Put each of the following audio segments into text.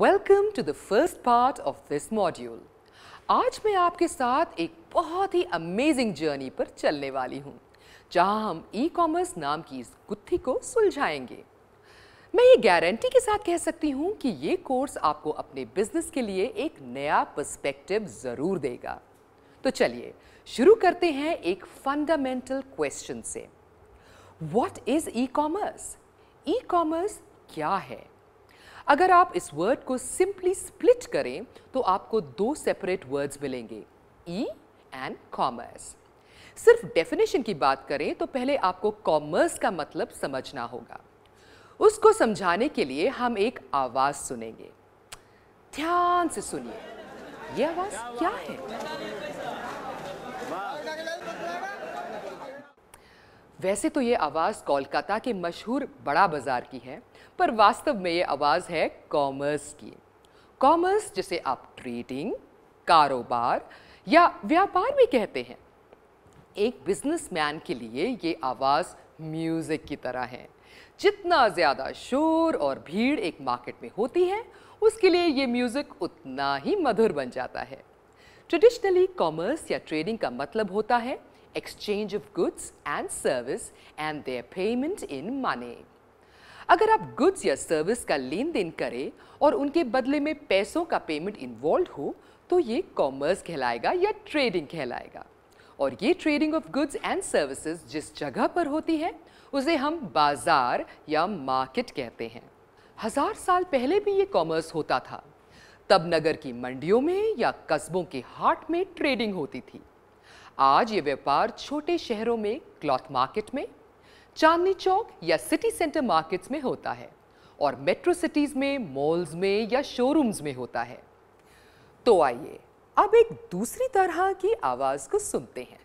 Welcome to the first part of this module आज मैं आपके साथ एक बहुत ही अमेजिंग जर्नी पर चलने वाली हूँ जहाँ हम ई कॉमर्स नाम की इस गुत्थी को सुलझाएंगे मैं ये गारंटी के साथ कह सकती हूँ कि ये कोर्स आपको अपने बिजनेस के लिए एक नया पर्सपेक्टिव ज़रूर देगा तो चलिए शुरू करते हैं एक फंडामेंटल क्वेश्चन से what is e commerce e commerce क्या है अगर आप इस वर्ड को सिंपली स्प्लिट करें तो आपको दो सेपरेट वर्ड्स मिलेंगे ई एंड कॉमर्स सिर्फ डेफिनेशन की बात करें तो पहले आपको कॉमर्स का मतलब समझना होगा उसको समझाने के लिए हम एक आवाज़ सुनेंगे ध्यान से सुनिए यह आवाज़ क्या है वैसे तो ये आवाज़ कोलकाता के मशहूर बड़ा बाज़ार की है पर वास्तव में ये आवाज़ है कॉमर्स की कॉमर्स जिसे आप ट्रेडिंग कारोबार या व्यापार भी कहते हैं एक बिजनेसमैन के लिए ये आवाज़ म्यूज़िक की तरह है जितना ज़्यादा शोर और भीड़ एक मार्केट में होती है उसके लिए ये म्यूज़िक उतना ही मधुर बन जाता है ट्रेडिशनली कॉमर्स या ट्रेडिंग का मतलब होता है exchange of goods and service and their payment in money अगर आप गुड्स या सर्विस का लेन देन करें और उनके बदले में पैसों का पेमेंट इन्वॉल्व हो तो ये कॉमर्स कहलाएगा या ट्रेडिंग कहलाएगा और ये trading of goods and services जिस जगह पर होती है उसे हम बाजार या मार्केट कहते हैं हजार साल पहले भी ये कॉमर्स होता था तब नगर की मंडियों में या कस्बों के हाट में ट्रेडिंग होती थी आज ये व्यापार छोटे शहरों में क्लॉथ मार्केट में चांदनी चौक या सिटी सेंटर मार्केट्स में होता है और मेट्रो सिटीज़ में मॉल्स में या शोरूम्स में होता है तो आइए अब एक दूसरी तरह की आवाज़ को सुनते हैं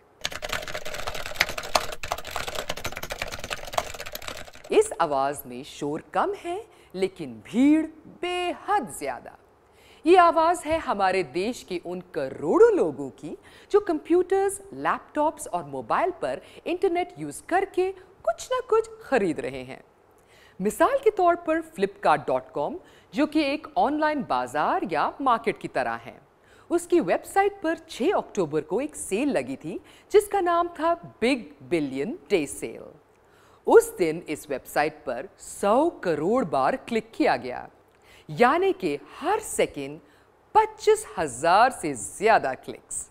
इस आवाज़ में शोर कम है लेकिन भीड़ बेहद ज़्यादा ये आवाज़ है हमारे देश के उन करोड़ों लोगों की जो कंप्यूटर्स लैपटॉप्स और मोबाइल पर इंटरनेट यूज़ करके कुछ ना कुछ खरीद रहे हैं मिसाल के तौर पर फ्लिपकार्ट जो कि एक ऑनलाइन बाजार या मार्केट की तरह है उसकी वेबसाइट पर 6 अक्टूबर को एक सेल लगी थी जिसका नाम था बिग बिलियन डे सेल उस दिन इस वेबसाइट पर 100 करोड़ बार क्लिक किया गया यानी कि हर सेकेंड पच्चीस हजार से ज्यादा क्लिक्स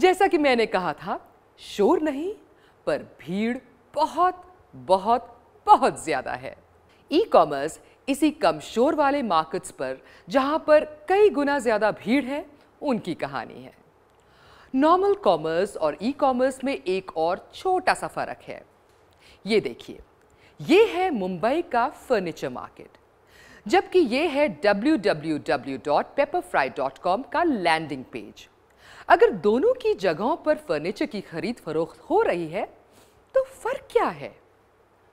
जैसा कि मैंने कहा था शोर नहीं पर भीड़ बहुत बहुत बहुत ज्यादा है ई कॉमर्स इसी कम शोर वाले मार्केट्स पर जहां पर कई गुना ज्यादा भीड़ है उनकी कहानी है नॉर्मल कॉमर्स और ई कॉमर्स में एक और छोटा सा फर्क है ये देखिए ये है मुंबई का फर्नीचर मार्केट जबकि ये है www.pepperfry.com का लैंडिंग पेज अगर दोनों की जगहों पर फर्नीचर की खरीद फरोख्त हो रही है तो फ़र्क क्या है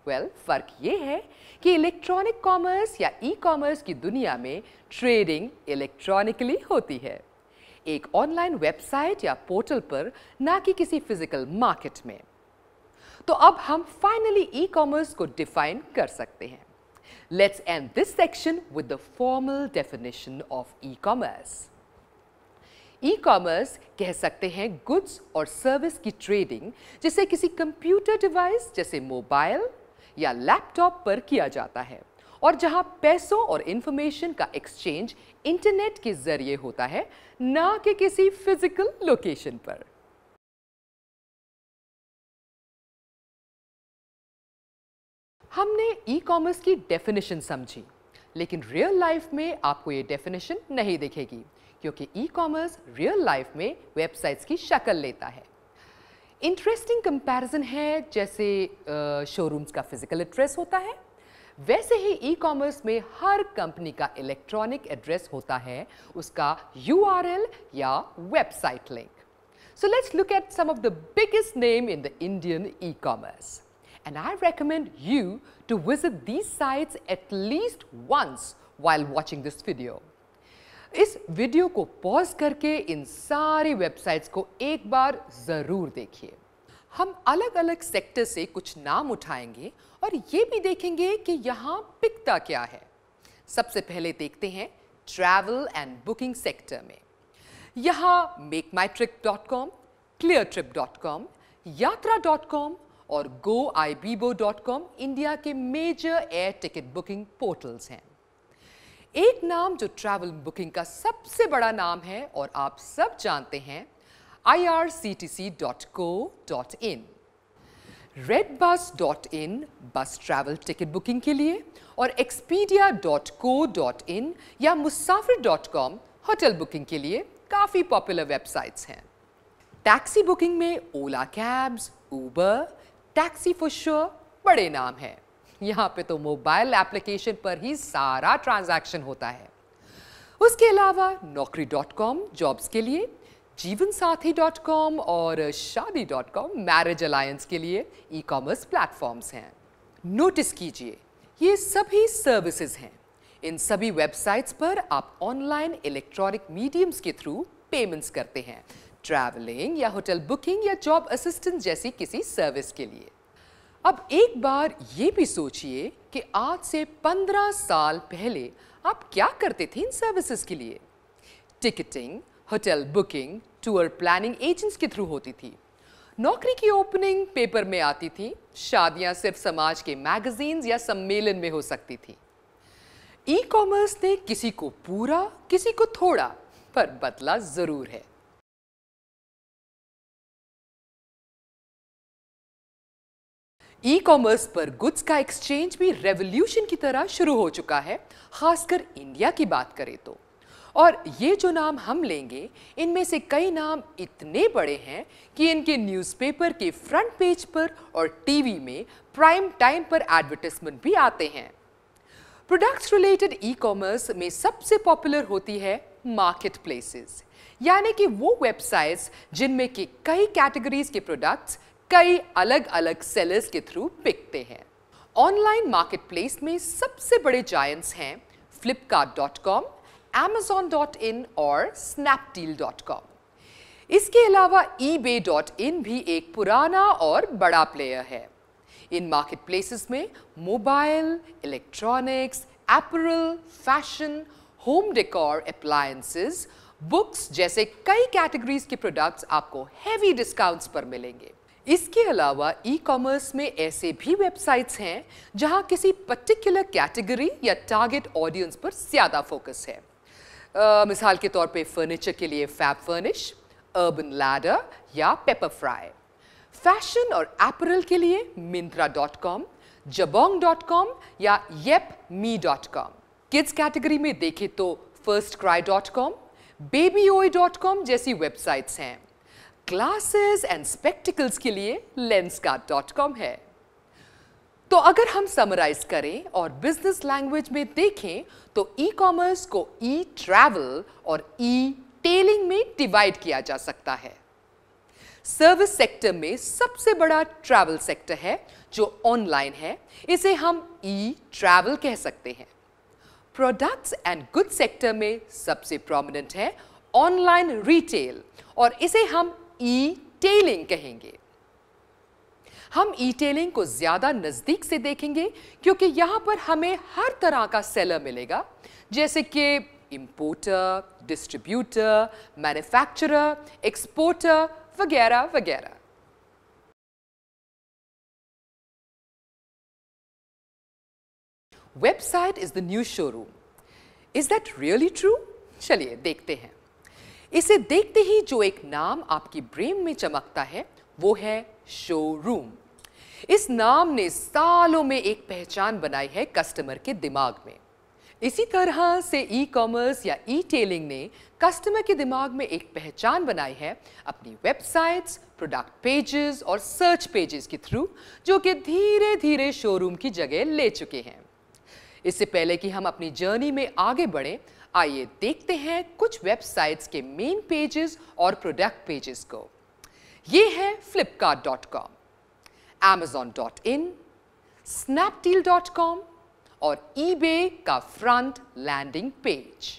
वेल well, फ़र्क ये है कि इलेक्ट्रॉनिक कॉमर्स या ई e कॉमर्स की दुनिया में ट्रेडिंग इलेक्ट्रॉनिकली होती है एक ऑनलाइन वेबसाइट या पोर्टल पर ना कि किसी फिजिकल मार्केट में तो अब हम फाइनली ई कॉमर्स को डिफाइन कर सकते हैं Let's end this section with the formal definition of e-commerce. E-commerce कह सकते हैं goods और service की trading जिसे किसी computer device जैसे mobile या laptop पर किया जाता है और जहां पैसों और information का exchange internet के जरिए होता है ना कि किसी physical location पर हमने ई कॉमर्स की डेफिनेशन समझी लेकिन रियल लाइफ में आपको ये डेफिनेशन नहीं दिखेगी क्योंकि ई कॉमर्स रियल लाइफ में वेबसाइट्स की शक्ल लेता है इंटरेस्टिंग कंपैरिजन है जैसे शोरूम्स का फिजिकल एड्रेस होता है वैसे ही ई कॉमर्स में हर कंपनी का इलेक्ट्रॉनिक एड्रेस होता है उसका यू या website link so let's look at some of the biggest name in the Indian e commerce and I recommend you to visit these sites at least once while watching this video. इस video को pause करके इन सारी websites को एक बार ज़रूर देखिए हम अलग अलग सेक्टर से कुछ नाम उठाएंगे और ये भी देखेंगे कि यहाँ पिकता क्या है सबसे पहले देखते हैं ट्रैवल एंड बुकिंग सेक्टर में यहाँ make my trip dot com clear trip dot com Yatra dot com और goibibo.com इंडिया के major air ticket booking portals हैं एक नाम जो ट्रैवल बुकिंग का सबसे बड़ा नाम है और आप सब जानते हैं irctc.co.in redbus.in बस ट्रैवल टिकट बुकिंग के लिए और expedia.co.in या मुसाफिर.com होटल बुकिंग के लिए काफ़ी पॉपुलर वेबसाइट्स हैं टैक्सी बुकिंग में Ola cabs Uber taxi for sure बड़े नाम है यहाँ पे तो मोबाइल एप्लीकेशन पर ही सारा ट्रांजैक्शन होता है उसके अलावा नौकरी डॉट कॉम जॉब्स के लिए जीवन साथी डॉट कॉम और शादी डॉट कॉम मैरिज अलायंस के लिए ई कॉमर्स प्लेटफॉर्म्स हैं नोटिस कीजिए ये सभी सर्विसेज हैं इन सभी वेबसाइट्स पर आप ऑनलाइन इलेक्ट्रॉनिक मीडियम्स के थ्रू पेमेंट्स करते हैं ट्रैवलिंग या होटल बुकिंग या जॉब असिस्टेंस जैसी किसी सर्विस के लिए अब एक बार ये भी सोचिए कि आज से पंद्रह साल पहले आप क्या करते थे इन सर्विसेज के लिए ticketing hotel booking tour planning agents के थ्रू होती थी नौकरी की ओपनिंग पेपर में आती थी शादियां सिर्फ समाज के मैगजीन्स या सम्मेलन में हो सकती थी ई कॉमर्स ने किसी को पूरा किसी को थोड़ा पर बदला ज़रूर है ई कॉमर्स पर गुड्स का एक्सचेंज भी रेवोल्यूशन की तरह शुरू हो चुका है खासकर इंडिया की बात करें तो और ये जो नाम हम लेंगे इनमें से कई नाम इतने बड़े हैं कि इनके न्यूज़पेपर के फ्रंट पेज पर और टीवी में प्राइम टाइम पर एडवर्टिजमेंट भी आते हैं प्रोडक्ट्स रिलेटेड ई कॉमर्स में सबसे पॉपुलर होती है मार्केट प्लेसेस यानी कि वो वेबसाइट्स जिनमें कि कई कैटेगरीज के प्रोडक्ट्स कई अलग अलग सेलर्स के थ्रू बिकते हैं ऑनलाइन मार्केटप्लेस में सबसे बड़े जायंट्स हैं फ्लिपकार्ट Amazon.in डॉट इन और स्नैपडील डॉट कॉम इसके अलावा ई डॉट इन भी एक पुराना और बड़ा प्लेयर है इन मार्केटप्लेसेस में mobile electronics apparel fashion home decor appliances books जैसे कई कैटेगरीज के प्रोडक्ट्स आपको हैवी डिस्काउंट्स पर मिलेंगे इसके अलावा ई कॉमर्स में ऐसे भी वेबसाइट्स हैं जहां किसी पर्टिकुलर कैटेगरी या टारगेट ऑडियंस पर ज़्यादा फोकस है आ, मिसाल के तौर पे फर्नीचर के लिए फैब फर्निश अर्बन लैडर या पेपर फ्राई फैशन और एपरल के लिए Myntra dot com Jabong dot com या Yepme dot com kids category में देखें तो first cry dot com baby Oye dot com जैसी वेबसाइट्स हैं क्लासेस एंड स्पेक्टिकल्स के लिए लेंस है तो अगर हम समराइज करें और बिजनेस लैंग्वेज में देखें तो ई कॉमर्स को ई ट्रैवल और ई टेलिंग में डिवाइड किया जा सकता है सर्विस सेक्टर में सबसे बड़ा ट्रैवल सेक्टर है जो ऑनलाइन है इसे हम ई ट्रैवल कह सकते हैं प्रोडक्ट्स एंड गुड सेक्टर में सबसे प्रोमिनेंट है ऑनलाइन रिटेल और इसे हम ई टेलिंग कहेंगे हम ई टेलिंग को ज़्यादा नज़दीक से देखेंगे क्योंकि यहां पर हमें हर तरह का सेलर मिलेगा जैसे कि इंपोर्टर डिस्ट्रीब्यूटर मैन्युफैक्चरर एक्सपोर्टर वगैरह वगैरह website is the new showroom is that really true चलिए देखते हैं इसे देखते ही जो एक नाम आपकी ब्रेन में चमकता है वो है शोरूम इस नाम ने सालों में एक पहचान बनाई है कस्टमर के दिमाग में इसी तरह से ई कॉमर्स या ई टेलिंग ने कस्टमर के दिमाग में एक पहचान बनाई है अपनी वेबसाइट्स प्रोडक्ट पेजेस और सर्च पेजेस के थ्रू जो कि धीरे धीरे शोरूम की जगह ले चुके हैं इससे पहले कि हम अपनी जर्नी में आगे बढ़ें आइए देखते हैं कुछ वेबसाइट्स के मेन पेजेस और प्रोडक्ट पेजेस को ये है Flipkart dot com Amazon dot in Snapdeal dot com और ईबे का फ्रंट लैंडिंग पेज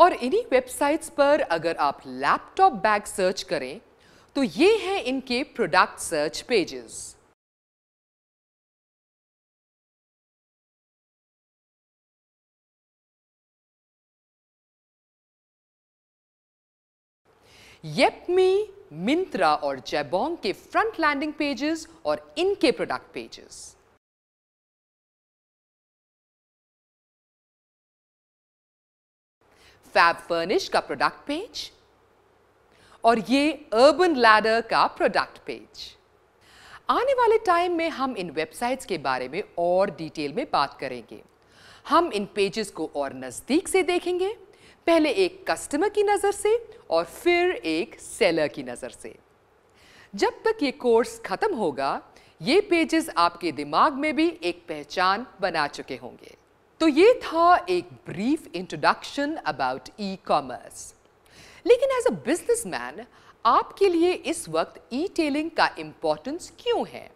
और इन्हीं वेबसाइट्स पर अगर आप लैपटॉप बैग सर्च करें तो ये हैं इनके product search pages Yepme Myntra और जैबोंग के फ्रंट लैंडिंग पेजेस और इनके प्रोडक्ट पेजेस फैब फर्निश का प्रोडक्ट पेज और ये अर्बन लैडर का प्रोडक्ट पेज आने वाले टाइम में हम इन वेबसाइट्स के बारे में और डिटेल में बात करेंगे हम इन पेजेस को और नज़दीक से देखेंगे पहले एक कस्टमर की नज़र से और फिर एक सेलर की नज़र से जब तक ये कोर्स ख़त्म होगा ये पेजेस आपके दिमाग में भी एक पहचान बना चुके होंगे तो ये था एक brief introduction about e commerce लेकिन एज अ मैन आपके लिए इस वक्त ई टेलिंग का इम्पोर्टेंस क्यों है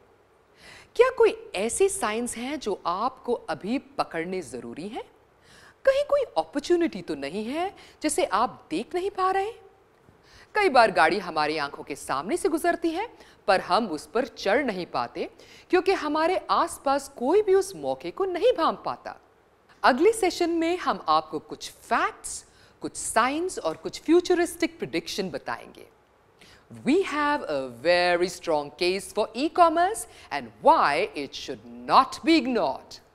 क्या कोई ऐसी साइंस हैं जो आपको अभी पकड़ने ज़रूरी हैं कहीं कोई अपॉर्चुनिटी तो नहीं है जिसे आप देख नहीं पा रहे कई बार गाड़ी हमारी आंखों के सामने से गुजरती है पर हम उस पर चढ़ नहीं पाते क्योंकि हमारे आसपास कोई भी उस मौके को नहीं भांप पाता अगले सेशन में हम आपको कुछ फैक्ट्स कुछ साइंस और कुछ फ्यूचरिस्टिक प्रिडिक्शन बताएंगे we have a very strong case for e-commerce and why it should not be ignored.